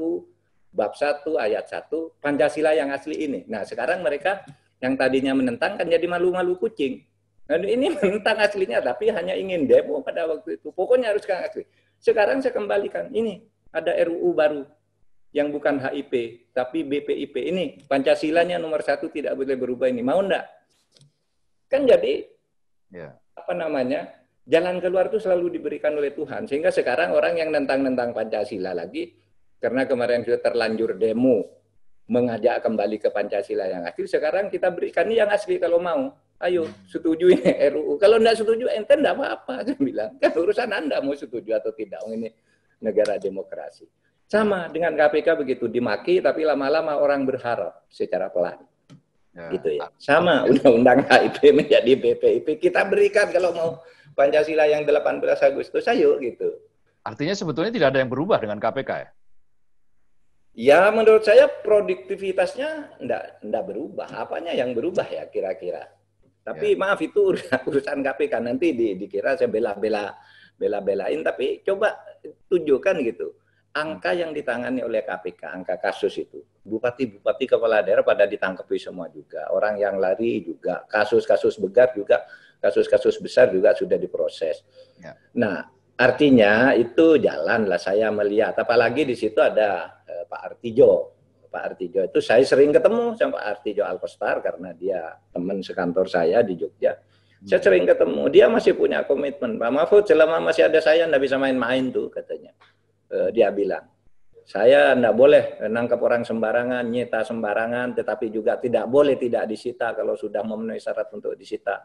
bab 1, ayat 1, Pancasila yang asli ini. Nah sekarang mereka yang tadinya menentang kan jadi malu-malu kucing dan ini menentang aslinya, tapi hanya ingin demo pada waktu itu. Pokoknya harus kan asli. Sekarang saya kembalikan. Ini ada RUU baru yang bukan HIP, tapi BPIP. Ini Pancasilanya nomor satu tidak boleh berubah ini. Mau enggak? Kan jadi, yeah. apa namanya, jalan keluar itu selalu diberikan oleh Tuhan. Sehingga sekarang orang yang nentang-nentang Pancasila lagi, karena kemarin sudah terlanjur demo, mengajak kembali ke Pancasila yang asli, sekarang kita berikan yang asli kalau mau ayo setuju ini RUU. Kalau tidak setuju, enten tidak apa-apa. Saya kan bilang, kan urusan Anda mau setuju atau tidak. Oh, ini negara demokrasi. Sama dengan KPK begitu, dimaki tapi lama-lama orang berharap secara pelan. Nah, gitu ya. Sama undang-undang HIP menjadi BPIP. Kita berikan kalau mau Pancasila yang 18 Agustus, ayo
gitu. Artinya sebetulnya tidak ada yang berubah dengan KPK ya?
Ya menurut saya produktivitasnya enggak, enggak berubah. Apanya yang berubah ya kira-kira? Tapi ya. maaf itu urusan KPK nanti di, dikira saya bela-bela bela-belain tapi coba tunjukkan gitu. Angka hmm. yang ditangani oleh KPK, angka kasus itu. Bupati-bupati kepala daerah pada ditangkapi semua juga. Orang yang lari juga, kasus-kasus begat juga, kasus-kasus besar juga sudah diproses. Ya. Nah, artinya itu jalan lah saya melihat. Apalagi di situ ada eh, Pak Artijo Pak Artijo itu saya sering ketemu sama Pak Artijo Alkostar karena dia teman sekantor saya di Jogja. Saya hmm. sering ketemu, dia masih punya komitmen. Pak Mahfud, selama masih ada saya, nggak bisa main-main tuh katanya. Eh, dia bilang, saya nggak boleh menangkap orang sembarangan, nyita sembarangan, tetapi juga tidak boleh tidak disita kalau sudah memenuhi syarat untuk disita.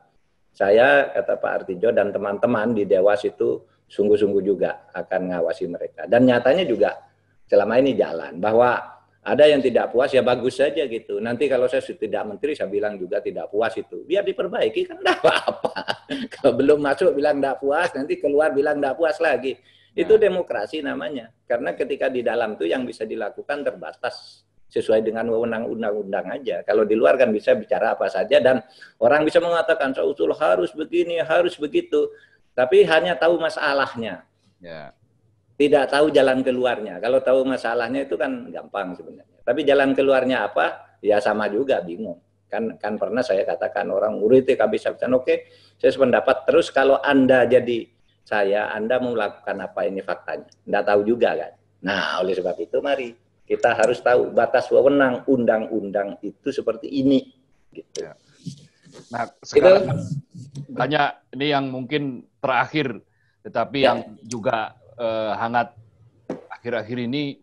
Saya, kata Pak Artijo dan teman-teman di Dewas itu sungguh-sungguh juga akan ngawasi mereka. Dan nyatanya juga selama ini jalan. Bahwa ada yang tidak puas ya bagus saja gitu. Nanti kalau saya tidak menteri saya bilang juga tidak puas itu. Biar diperbaiki kan enggak apa-apa. kalau belum masuk bilang tidak puas, nanti keluar bilang tidak puas lagi. Ya. Itu nah. demokrasi namanya. Karena ketika di dalam tuh yang bisa dilakukan terbatas sesuai dengan wewenang undang-undang aja. Kalau di luar kan bisa bicara apa saja dan orang bisa mengatakan saya usul harus begini, harus begitu. Tapi hanya tahu masalahnya. Ya tidak tahu jalan keluarnya. Kalau tahu masalahnya itu kan gampang sebenarnya. Tapi jalan keluarnya apa? Ya sama juga bingung. Kan kan pernah saya katakan orang murid ya bisa oke, okay, saya sependapat terus kalau Anda jadi saya, Anda mau melakukan apa ini faktanya? Tidak tahu juga kan. Nah, oleh sebab itu mari kita harus tahu batas wewenang undang-undang itu seperti ini gitu. Ya. Nah,
sekarang banyak gitu. ini yang mungkin terakhir tetapi ya. yang juga uh, hangat akhir-akhir ini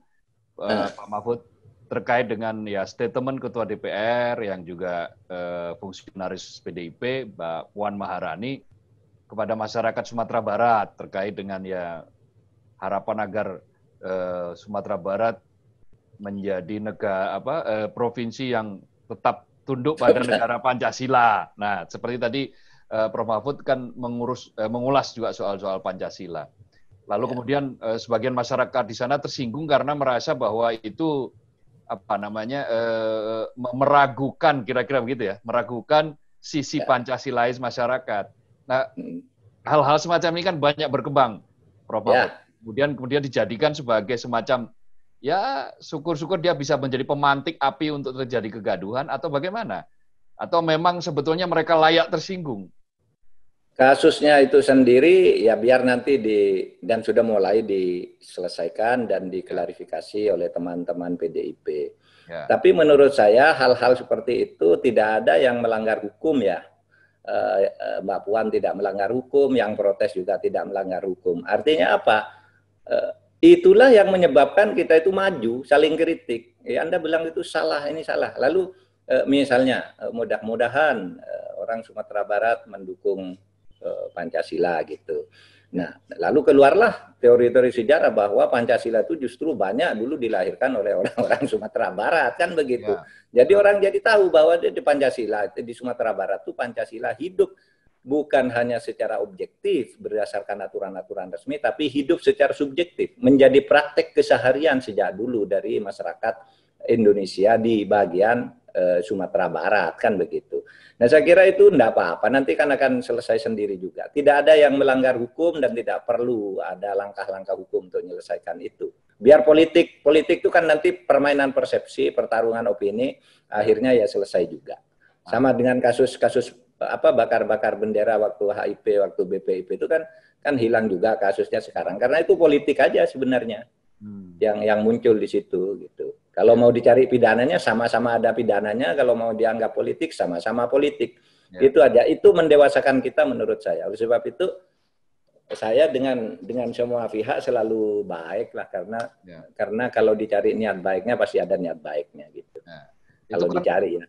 uh, Pak Mahfud terkait dengan ya statement Ketua DPR yang juga uh, fungsionaris PDIP Mbak Puan Maharani kepada masyarakat Sumatera Barat terkait dengan ya harapan agar uh, Sumatera Barat menjadi negara apa uh, provinsi yang tetap tunduk pada negara Pancasila. Nah, seperti tadi uh, Prof Mahfud kan mengurus mengulas juga soal-soal Pancasila. Lalu ya. kemudian eh, sebagian masyarakat di sana tersinggung karena merasa bahwa itu apa namanya eh, meragukan kira-kira begitu ya, meragukan sisi ya. Pancasilais masyarakat. Nah, hmm. hal-hal semacam ini kan banyak berkembang, Prof. Ya. Kemudian kemudian dijadikan sebagai semacam ya syukur-syukur dia bisa menjadi pemantik api untuk terjadi kegaduhan atau bagaimana? Atau memang sebetulnya mereka layak tersinggung?
Kasusnya itu sendiri ya biar nanti di dan sudah mulai diselesaikan dan diklarifikasi oleh teman-teman PDIP. Ya. Tapi menurut saya hal-hal seperti itu tidak ada yang melanggar hukum ya. Eh, eh, Mbak Puan tidak melanggar hukum, yang protes juga tidak melanggar hukum. Artinya apa? Eh, itulah yang menyebabkan kita itu maju, saling kritik. Ya, Anda bilang itu salah, ini salah. Lalu misalnya mudah-mudahan orang Sumatera Barat mendukung Eh, Pancasila gitu. Nah, lalu keluarlah teori-teori sejarah bahwa Pancasila itu justru banyak dulu dilahirkan oleh orang-orang Sumatera Barat kan begitu. Ya. Jadi orang jadi tahu bahwa di Pancasila di Sumatera Barat itu Pancasila hidup bukan hanya secara objektif berdasarkan aturan-aturan resmi tapi hidup secara subjektif menjadi praktek keseharian sejak dulu dari masyarakat Indonesia di bagian eh, Sumatera Barat kan begitu. Nah saya kira itu tidak apa-apa nanti kan akan selesai sendiri juga. Tidak ada yang melanggar hukum dan tidak perlu ada langkah-langkah hukum untuk menyelesaikan itu. Biar politik politik itu kan nanti permainan persepsi, pertarungan opini, akhirnya ya selesai juga. Sama dengan kasus-kasus apa bakar-bakar bendera waktu HIP, waktu BPIP itu kan kan hilang juga kasusnya sekarang karena itu politik aja sebenarnya hmm. yang yang muncul di situ gitu. Kalau mau dicari pidananya sama-sama ada pidananya, kalau mau dianggap politik sama-sama politik. Ya. Itu aja. Itu mendewasakan kita menurut saya. Oleh sebab itu saya dengan dengan semua pihak selalu baik lah karena ya. karena kalau dicari niat baiknya pasti ada niat baiknya gitu. Ya. kalau kan, dicari ya.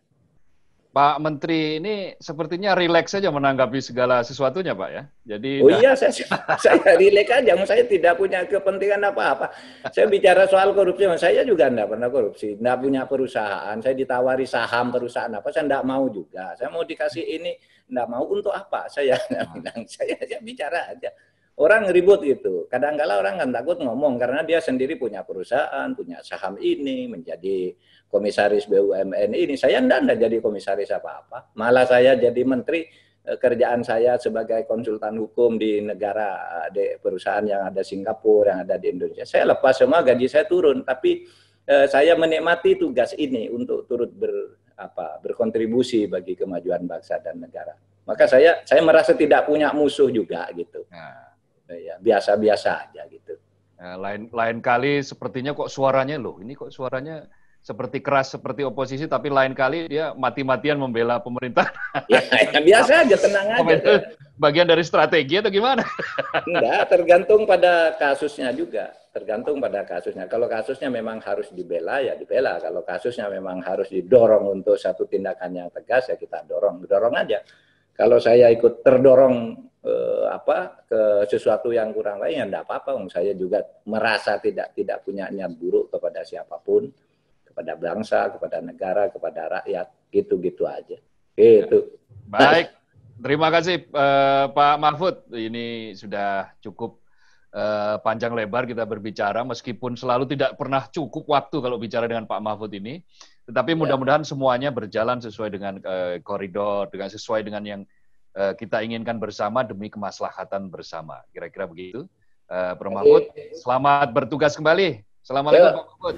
Pak Menteri ini sepertinya rileks saja menanggapi segala sesuatunya, Pak ya. Jadi Oh iya, saya
saya rileks aja, saya tidak punya kepentingan apa-apa. Saya bicara soal korupsi, saya juga enggak pernah korupsi, enggak punya perusahaan. Saya ditawari saham perusahaan apa, saya enggak mau juga. Saya mau dikasih ini, enggak mau untuk apa? Saya bilang, hmm. saya, saya bicara aja. Orang ribut itu. Kadang-kala orang kan takut ngomong karena dia sendiri punya perusahaan, punya saham ini, menjadi komisaris BUMN ini. Saya ndak enggak jadi komisaris apa-apa. Malah saya jadi menteri, eh, kerjaan saya sebagai konsultan hukum di negara, eh, di perusahaan yang ada Singapura, yang ada di Indonesia. Saya lepas semua, gaji saya turun. Tapi eh, saya menikmati tugas ini untuk turut ber, apa, berkontribusi bagi kemajuan bangsa dan negara. Maka saya saya merasa tidak punya musuh juga gitu. Nah ya biasa-biasa
aja gitu. Nah, lain lain kali sepertinya kok suaranya loh, ini kok suaranya seperti keras seperti oposisi tapi lain kali dia mati-matian membela pemerintah. Ya, ya biasa aja, tenang aja. Bagian dari strategi atau gimana? Enggak,
tergantung pada kasusnya juga. Tergantung pada kasusnya. Kalau kasusnya memang harus dibela ya dibela. Kalau kasusnya memang harus didorong untuk satu tindakan yang tegas ya kita dorong, dorong aja. Kalau saya ikut terdorong eh, apa ke sesuatu yang kurang lain yang tidak apa-apa saya juga merasa tidak tidak punya niat buruk kepada siapapun kepada bangsa kepada negara kepada rakyat gitu-gitu aja Itu
baik terima kasih eh, Pak Mahfud ini sudah cukup eh, panjang lebar kita berbicara meskipun selalu tidak pernah cukup waktu kalau bicara dengan Pak Mahfud ini tetapi ya. mudah-mudahan semuanya berjalan sesuai dengan uh, koridor dengan sesuai dengan yang Eh, kita inginkan bersama demi kemaslahatan bersama. Kira-kira begitu. Eh, Prof. Mahfud, selamat bertugas kembali. Assalamualaikum Prof. Mahfud.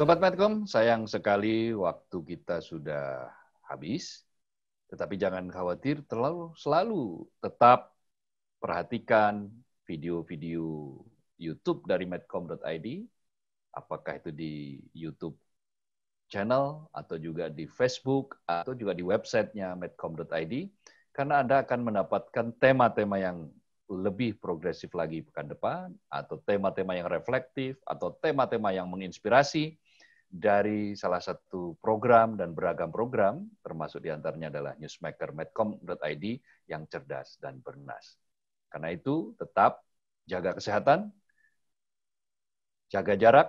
Sobat Medcom, sayang sekali waktu kita sudah habis. Tetapi jangan khawatir, terlalu selalu tetap perhatikan video-video YouTube dari medcom.id. Apakah itu di YouTube channel atau juga di Facebook atau juga di websitenya medcom.id karena Anda akan mendapatkan tema-tema yang lebih progresif lagi pekan depan, atau tema-tema yang reflektif, atau tema-tema yang menginspirasi dari salah satu program dan beragam program, termasuk diantaranya adalah newsmaker.medcom.id yang cerdas dan bernas. Karena itu, tetap jaga kesehatan, jaga jarak,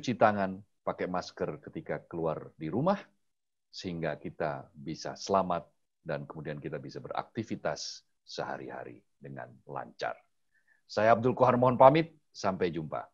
cuci tangan, pakai masker ketika keluar di rumah, sehingga kita bisa selamat dan kemudian kita bisa beraktivitas sehari-hari dengan lancar. Saya Abdul Kohar mohon pamit, sampai jumpa.